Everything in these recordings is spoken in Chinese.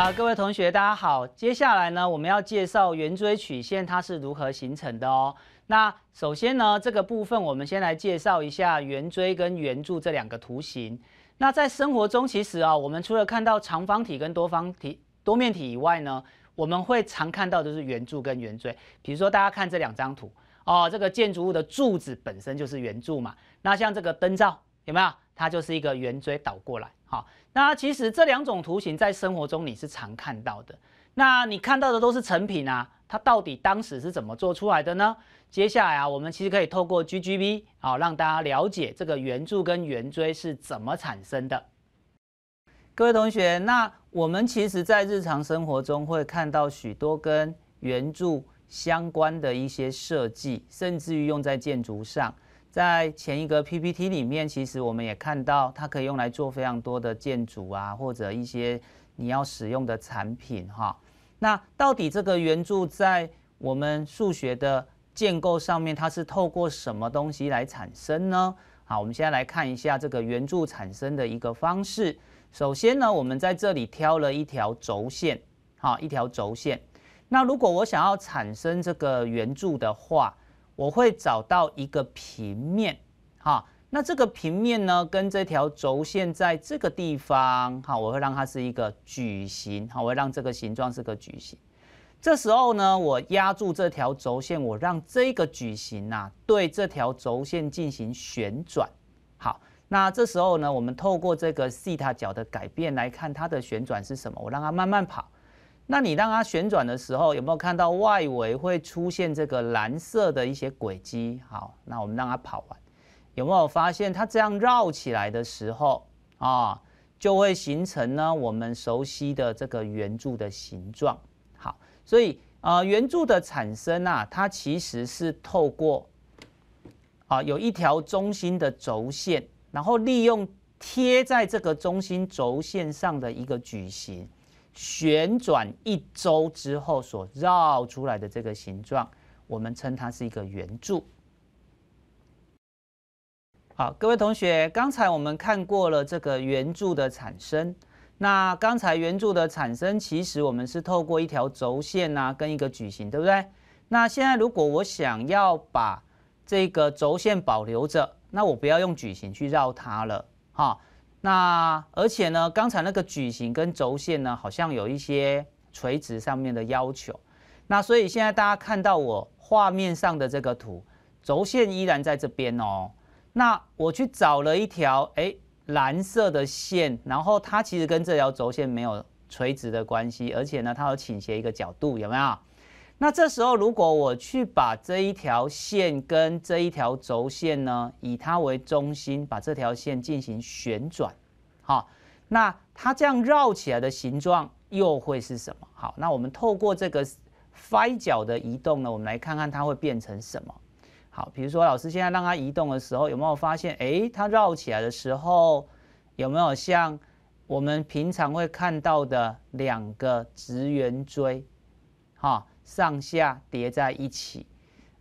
好，各位同学，大家好。接下来呢，我们要介绍圆锥曲线它是如何形成的哦。那首先呢，这个部分我们先来介绍一下圆锥跟圆柱这两个图形。那在生活中，其实啊，我们除了看到长方体跟多方体、多面体以外呢，我们会常看到的是圆柱跟圆锥。比如说，大家看这两张图哦，这个建筑物的柱子本身就是圆柱嘛。那像这个灯罩有没有？它就是一个圆锥倒过来。好，那其实这两种图形在生活中你是常看到的。那你看到的都是成品啊，它到底当时是怎么做出来的呢？接下来啊，我们其实可以透过 G G B 好让大家了解这个圆柱跟圆锥是怎么产生的。各位同学，那我们其实，在日常生活中会看到许多跟圆柱相关的一些设计，甚至于用在建筑上。在前一个 PPT 里面，其实我们也看到，它可以用来做非常多的建筑啊，或者一些你要使用的产品哈。那到底这个圆柱在我们数学的建构上面，它是透过什么东西来产生呢？好，我们现在来看一下这个圆柱产生的一个方式。首先呢，我们在这里挑了一条轴线，好，一条轴线。那如果我想要产生这个圆柱的话，我会找到一个平面，哈，那这个平面呢，跟这条轴线在这个地方，哈，我会让它是一个矩形，哈，我会让这个形状是个矩形。这时候呢，我压住这条轴线，我让这个矩形啊，对这条轴线进行旋转，好，那这时候呢，我们透过这个西塔角的改变来看它的旋转是什么，我让它慢慢跑。那你让它旋转的时候，有没有看到外围会出现这个蓝色的一些轨迹？好，那我们让它跑完，有没有发现它这样绕起来的时候啊，就会形成呢我们熟悉的这个圆柱的形状？好，所以呃，圆柱的产生啊，它其实是透过啊，有一条中心的轴线，然后利用贴在这个中心轴线上的一个矩形。旋转一周之后所绕出来的这个形状，我们称它是一个圆柱。好，各位同学，刚才我们看过了这个圆柱的产生。那刚才圆柱的产生，其实我们是透过一条轴线呐，跟一个矩形，对不对？那现在如果我想要把这个轴线保留着，那我不要用矩形去绕它了，哈。那而且呢，刚才那个矩形跟轴线呢，好像有一些垂直上面的要求。那所以现在大家看到我画面上的这个图，轴线依然在这边哦。那我去找了一条哎蓝色的线，然后它其实跟这条轴线没有垂直的关系，而且呢，它有倾斜一个角度，有没有？那这时候，如果我去把这一条线跟这一条轴线呢，以它为中心，把这条线进行旋转，好，那它这样绕起来的形状又会是什么？好，那我们透过这个 phi 角的移动呢，我们来看看它会变成什么。好，比如说老师现在让它移动的时候，有没有发现，哎，它绕起来的时候有没有像我们平常会看到的两个直圆锥，哈？上下叠在一起，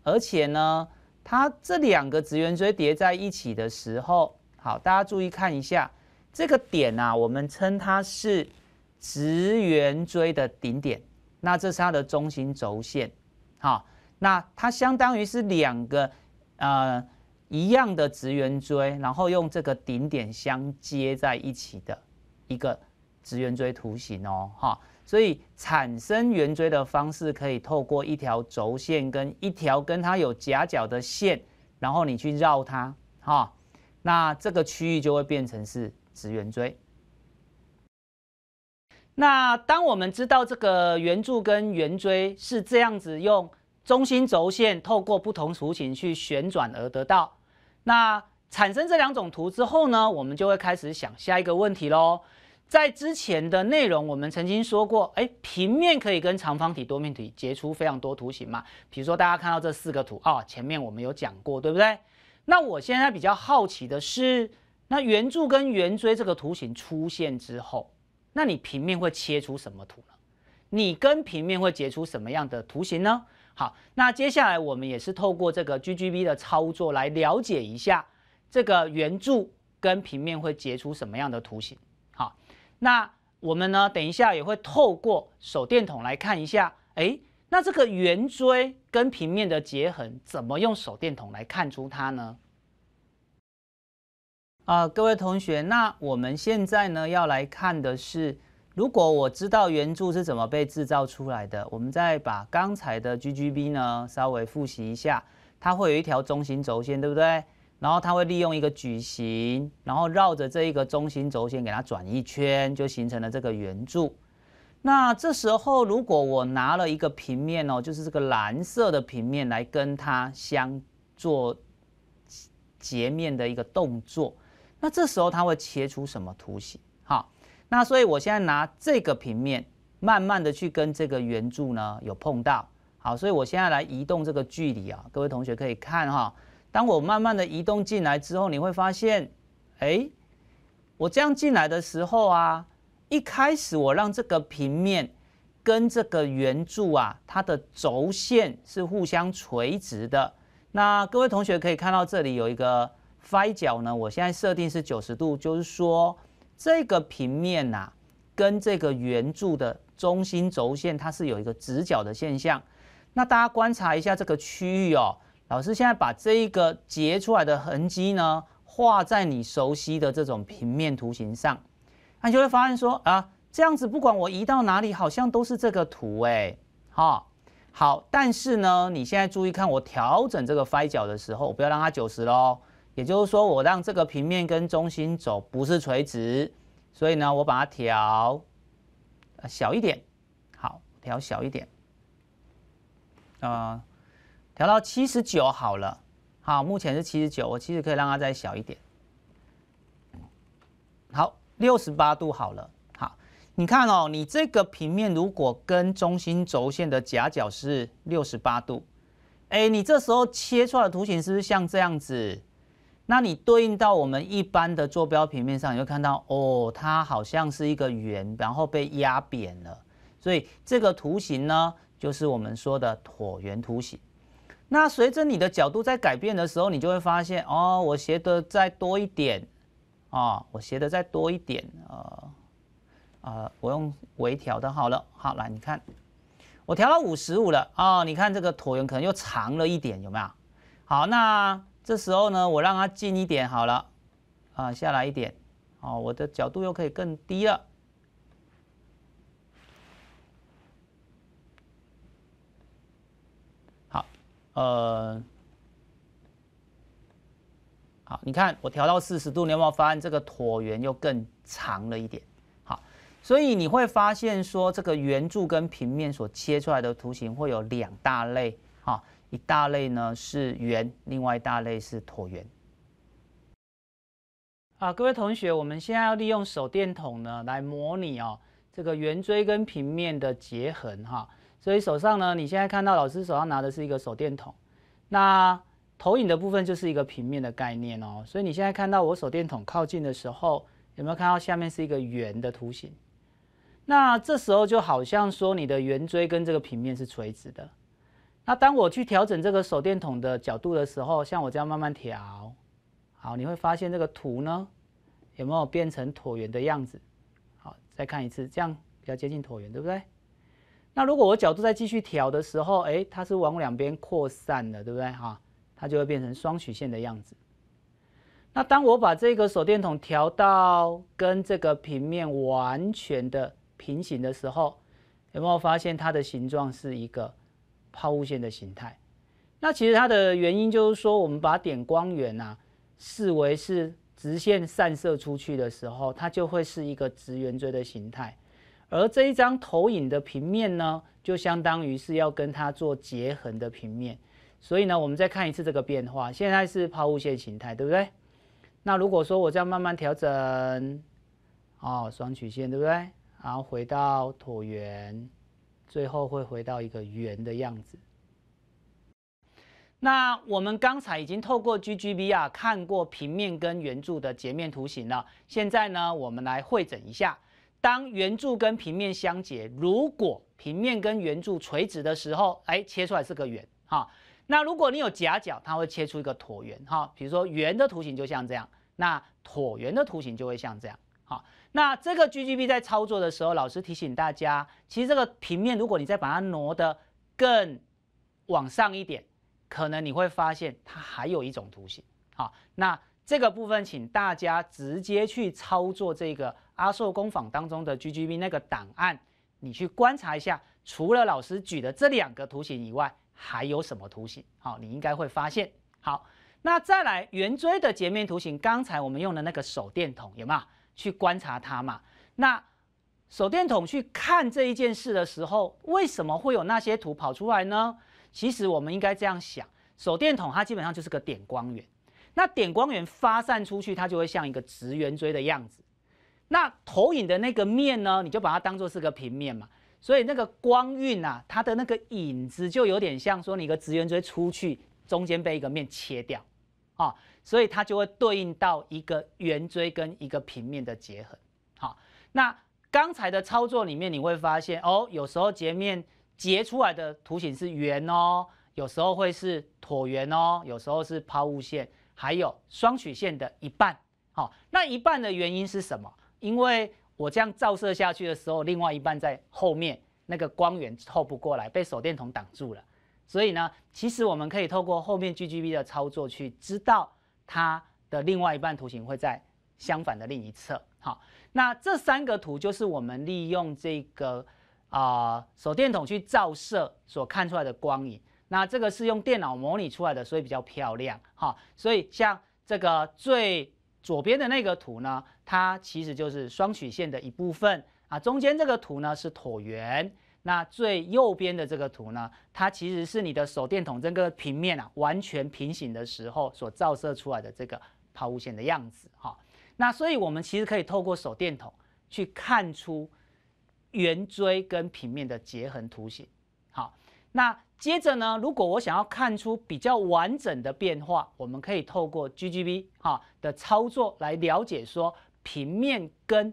而且呢，它这两个直圆锥叠在一起的时候，好，大家注意看一下这个点啊，我们称它是直圆锥的顶点，那这是它的中心轴线，好，那它相当于是两个呃一样的直圆锥，然后用这个顶点相接在一起的一个直圆锥图形哦，哈。所以产生圆锥的方式，可以透过一条轴线跟一条跟它有夹角的线，然后你去绕它，哈，那这个区域就会变成是直圆锥。那当我们知道这个圆柱跟圆锥是这样子用中心轴线透过不同图形去旋转而得到，那产生这两种图之后呢，我们就会开始想下一个问题喽。在之前的内容，我们曾经说过，哎，平面可以跟长方体、多面体截出非常多图形嘛？比如说大家看到这四个图啊，前面我们有讲过，对不对？那我现在比较好奇的是，那圆柱跟圆锥这个图形出现之后，那你平面会切出什么图呢？你跟平面会截出什么样的图形呢？好，那接下来我们也是透过这个 G G B 的操作来了解一下，这个圆柱跟平面会截出什么样的图形。那我们呢？等一下也会透过手电筒来看一下。哎，那这个圆锥跟平面的结痕怎么用手电筒来看出它呢？啊，各位同学，那我们现在呢要来看的是，如果我知道圆柱是怎么被制造出来的，我们再把刚才的 GGB 呢稍微复习一下，它会有一条中心轴线，对不对？然后它会利用一个矩形，然后绕着这一个中心轴线给它转一圈，就形成了这个圆柱。那这时候如果我拿了一个平面哦，就是这个蓝色的平面来跟它相做截面的一个动作，那这时候它会切出什么图形？好，那所以我现在拿这个平面慢慢的去跟这个圆柱呢有碰到，好，所以我现在来移动这个距离啊，各位同学可以看哈。当我慢慢的移动进来之后，你会发现，哎，我这样进来的时候啊，一开始我让这个平面跟这个圆柱啊，它的轴线是互相垂直的。那各位同学可以看到，这里有一个 phi 角呢，我现在设定是九十度，就是说这个平面呐跟这个圆柱的中心轴线它是有一个直角的现象。那大家观察一下这个区域哦。老师现在把这一个截出来的痕迹呢，画在你熟悉的这种平面图形上，那你就会发现说啊，这样子不管我移到哪里，好像都是这个图哎，哈好，但是呢，你现在注意看我调整这个 phi 角的时候，不要让它九十喽，也就是说我让这个平面跟中心轴不是垂直，所以呢，我把它调小一点，好，调小一点，呃。调到七十九好了，好，目前是七十九。我其实可以让它再小一点。好，六十八度好了，好，你看哦，你这个平面如果跟中心轴线的夹角是六十八度，哎，你这时候切出来的图形是不是像这样子？那你对应到我们一般的坐标平面上，你会看到哦，它好像是一个圆，然后被压扁了，所以这个图形呢，就是我们说的椭圆图形。那随着你的角度在改变的时候，你就会发现哦，我斜的再多一点，啊，我斜的再多一点啊，呃，，我用微调的好了，好，来你看，我调到五十五了啊，你看这个椭圆可能又长了一点，有没有？好，那这时候呢，我让它近一点好了，啊，下来一点，哦，我的角度又可以更低了。呃，好，你看我调到四十度，你有没有发现这个椭圆又更长了一点？好，所以你会发现说，这个圆柱跟平面所切出来的图形会有两大类，哈，一大类呢是圆，另外一大类是椭圆。啊，各位同学，我们现在要利用手电筒呢来模拟哦，这个圆锥跟平面的结痕，哈。所以手上呢，你现在看到老师手上拿的是一个手电筒，那投影的部分就是一个平面的概念哦。所以你现在看到我手电筒靠近的时候，有没有看到下面是一个圆的图形？那这时候就好像说你的圆锥跟这个平面是垂直的。那当我去调整这个手电筒的角度的时候，像我这样慢慢调，好，你会发现这个图呢，有没有变成椭圆的样子？好，再看一次，这样比较接近椭圆，对不对？那如果我角度再继续调的时候，哎，它是往两边扩散的，对不对哈？它就会变成双曲线的样子。那当我把这个手电筒调到跟这个平面完全的平行的时候，有没有发现它的形状是一个抛物线的形态？那其实它的原因就是说，我们把点光源啊视为是直线散射出去的时候，它就会是一个直圆锥的形态。而这一张投影的平面呢，就相当于是要跟它做截痕的平面，所以呢，我们再看一次这个变化，现在是抛物线形态，对不对？那如果说我这样慢慢调整，哦，双曲线，对不对？然后回到椭圆，最后会回到一个圆的样子。那我们刚才已经透过 GGB 啊看过平面跟圆柱的截面图形了，现在呢，我们来会诊一下。当圆柱跟平面相截，如果平面跟圆柱垂直的时候，哎，切出来是个圆哈。那如果你有夹角，它会切出一个椭圆哈。比如说圆的图形就像这样，那椭圆的图形就会像这样好，那这个 G G B 在操作的时候，老师提醒大家，其实这个平面，如果你再把它挪得更往上一点，可能你会发现它还有一种图形好，那这个部分，请大家直接去操作这个。阿寿工坊当中的 GGB 那个档案，你去观察一下，除了老师举的这两个图形以外，还有什么图形？好，你应该会发现。好，那再来圆锥的截面图形，刚才我们用的那个手电筒有没有去观察它嘛？那手电筒去看这一件事的时候，为什么会有那些图跑出来呢？其实我们应该这样想，手电筒它基本上就是个点光源，那点光源发散出去，它就会像一个直圆锥的样子。那投影的那个面呢？你就把它当做是个平面嘛，所以那个光晕啊，它的那个影子就有点像说你一个直圆锥出去，中间被一个面切掉，啊，所以它就会对应到一个圆锥跟一个平面的结合，好，那刚才的操作里面你会发现，哦，有时候截面截出来的图形是圆哦，有时候会是椭圆哦，有时候是抛物线，还有双曲线的一半，好，那一半的原因是什么？因为我这样照射下去的时候，另外一半在后面，那个光源透不过来，被手电筒挡住了。所以呢，其实我们可以透过后面 GGB 的操作去知道它的另外一半图形会在相反的另一侧。好，那这三个图就是我们利用这个啊手电筒去照射所看出来的光影。那这个是用电脑模拟出来的，所以比较漂亮。好，所以像这个最左边的那个图呢？它其实就是双曲线的一部分啊，中间这个图呢是椭圆，那最右边的这个图呢，它其实是你的手电筒这个平面啊完全平行的时候所照射出来的这个抛物线的样子哈。那所以我们其实可以透过手电筒去看出圆锥跟平面的结合图形。好，那接着呢，如果我想要看出比较完整的变化，我们可以透过 GGB 哈的操作来了解说。平面跟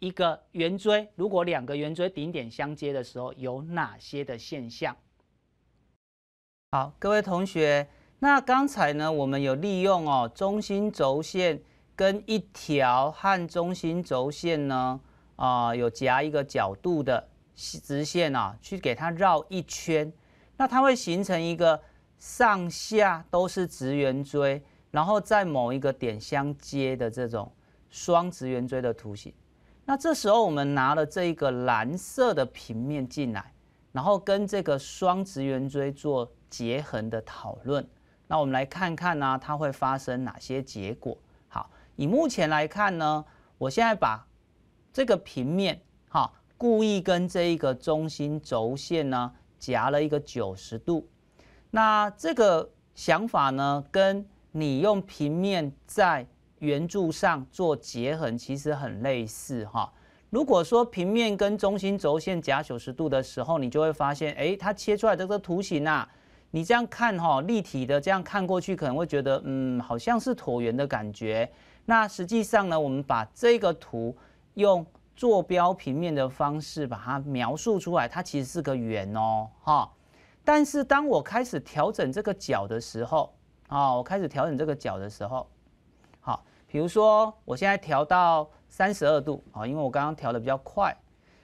一个圆锥，如果两个圆锥顶点相接的时候，有哪些的现象？好，各位同学，那刚才呢，我们有利用哦中心轴线跟一条和中心轴线呢啊有夹一个角度的直线啊，去给它绕一圈，那它会形成一个上下都是直圆锥，然后在某一个点相接的这种。双直圆锥的图形，那这时候我们拿了这一个蓝色的平面进来，然后跟这个双直圆锥做结痕的讨论。那我们来看看呢，它会发生哪些结果？好，以目前来看呢，我现在把这个平面，好，故意跟这一个中心轴线呢夹了一个九十度。那这个想法呢，跟你用平面在。圆柱上做截痕其实很类似哈。如果说平面跟中心轴线夹九十度的时候，你就会发现，哎，它切出来这个图形啊，你这样看哈，立体的这样看过去可能会觉得，嗯，好像是椭圆的感觉。那实际上呢，我们把这个图用坐标平面的方式把它描述出来，它其实是个圆哦，哈。但是当我开始调整这个角的时候，啊，我开始调整这个角的时候，好。比如说，我现在调到三十二度啊，因为我刚刚调的比较快，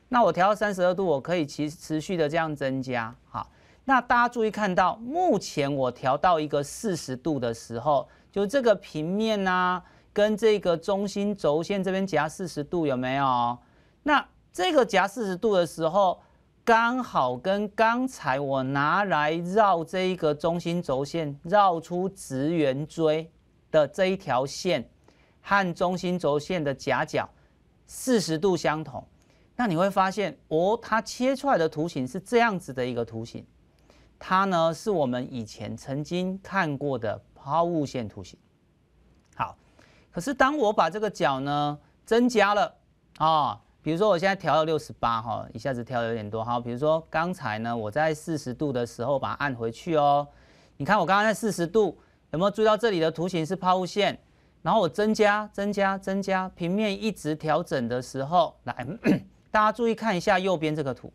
那我调到三十二度，我可以持持续的这样增加，好，那大家注意看到，目前我调到一个四十度的时候，就这个平面呢，跟这个中心轴线这边夹四十度有没有？那这个夹四十度的时候，刚好跟刚才我拿来绕这一个中心轴线，绕出直圆锥的这一条线。和中心轴线的夹角四十度相同，那你会发现哦，它切出来的图形是这样子的一个图形，它呢是我们以前曾经看过的抛物线图形。好，可是当我把这个角呢增加了啊，比如说我现在调到六十八哈，一下子调的有点多，好，比如说刚才呢我在四十度的时候把它按回去哦，你看我刚刚在四十度有没有注意到这里的图形是抛物线？然后我增加、增加、增加，平面一直调整的时候，来，大家注意看一下右边这个图，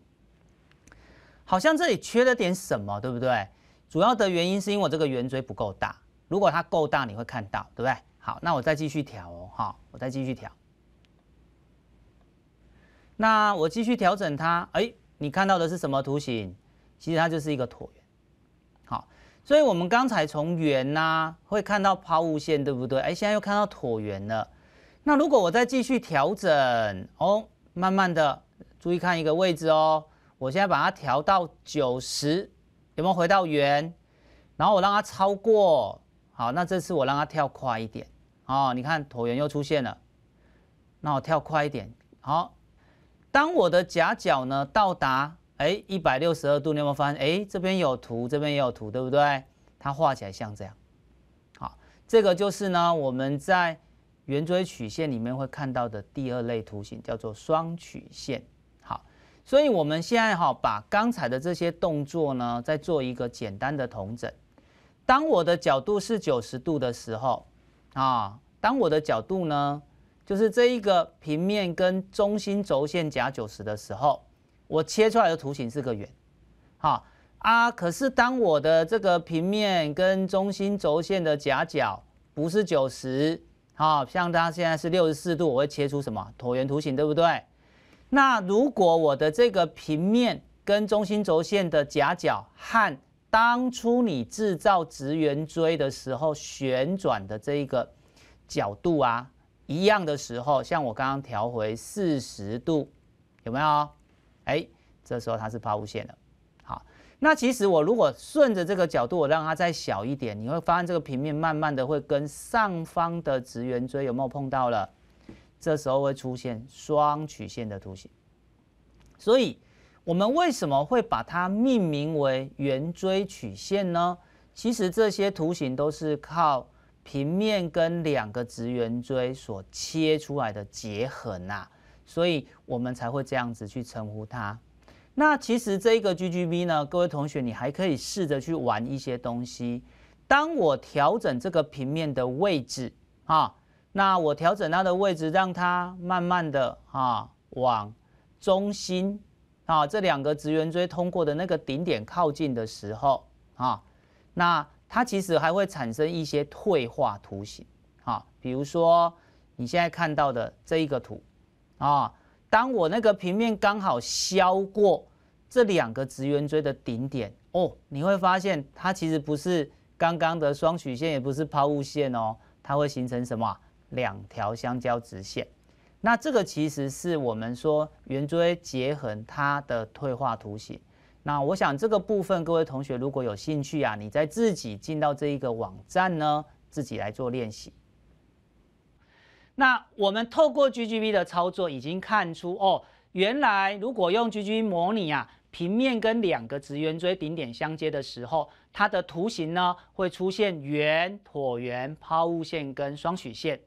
好像这里缺了点什么，对不对？主要的原因是因为我这个圆锥不够大，如果它够大，你会看到，对不对？好，那我再继续调哦，好，我再继续调。那我继续调整它，哎，你看到的是什么图形？其实它就是一个椭圆。所以我们刚才从圆呐，会看到抛物线，对不对？哎，现在又看到椭圆了。那如果我再继续调整，哦，慢慢的，注意看一个位置哦。我现在把它调到九十，有没有回到圆？然后我让它超过，好，那这次我让它跳快一点。哦，你看椭圆又出现了。那我跳快一点，好，当我的夹角呢到达。哎，一百六十二度，你有发现哎，这边有图，这边也有图，对不对？它画起来像这样。好，这个就是呢，我们在圆锥曲线里面会看到的第二类图形，叫做双曲线。好，所以我们现在哈，把刚才的这些动作呢，再做一个简单的同整。当我的角度是九十度的时候，啊，当我的角度呢，就是这一个平面跟中心轴线夹九十的时候。我切出来的图形是个圆，好啊，可是当我的这个平面跟中心轴线的夹角不是九十，好，像它现在是六十四度，我会切出什么椭圆图形，对不对？那如果我的这个平面跟中心轴线的夹角和当初你制造直圆锥的时候旋转的这一个角度啊一样的时候，像我刚刚调回四十度，有没有？哎，这时候它是抛物线的。好，那其实我如果顺着这个角度，我让它再小一点，你会发现这个平面慢慢的会跟上方的直圆锥有没有碰到了？这时候会出现双曲线的图形。所以，我们为什么会把它命名为圆锥曲线呢？其实这些图形都是靠平面跟两个直圆锥所切出来的结痕啊。所以我们才会这样子去称呼它。那其实这个 GGB 呢，各位同学，你还可以试着去玩一些东西。当我调整这个平面的位置啊，那我调整它的位置，让它慢慢的啊往中心啊这两个直圆锥通过的那个顶点靠近的时候啊，那它其实还会产生一些退化图形啊，比如说你现在看到的这一个图。啊，当我那个平面刚好削过这两个直圆锥的顶点哦，你会发现它其实不是刚刚的双曲线，也不是抛物线哦，它会形成什么？两条相交直线。那这个其实是我们说圆锥结痕它的退化图形。那我想这个部分各位同学如果有兴趣啊，你在自己进到这一个网站呢，自己来做练习。那我们透过 GGB 的操作，已经看出哦，原来如果用 GGB 模拟啊，平面跟两个直圆锥顶点相接的时候，它的图形呢会出现圆、椭圆、抛物线跟双曲线。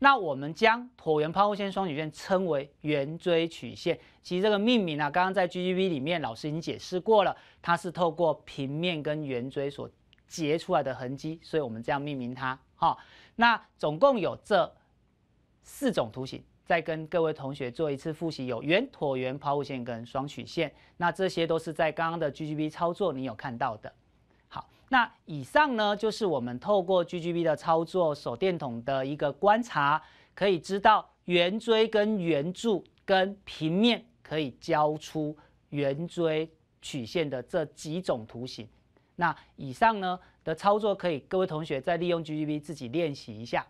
那我们将椭圆、抛物线、双曲线称为圆锥曲线。其实这个命名啊，刚刚在 GGB 里面老师已经解释过了，它是透过平面跟圆锥所截出来的痕迹，所以我们这样命名它。哦，那总共有这。四种图形，再跟各位同学做一次复习，有圆、椭圆、抛物线跟双曲线，那这些都是在刚刚的 GGB 操作你有看到的。好，那以上呢就是我们透过 GGB 的操作手电筒的一个观察，可以知道圆锥跟圆柱跟平面可以交出圆锥曲线的这几种图形。那以上呢的操作可以各位同学再利用 GGB 自己练习一下。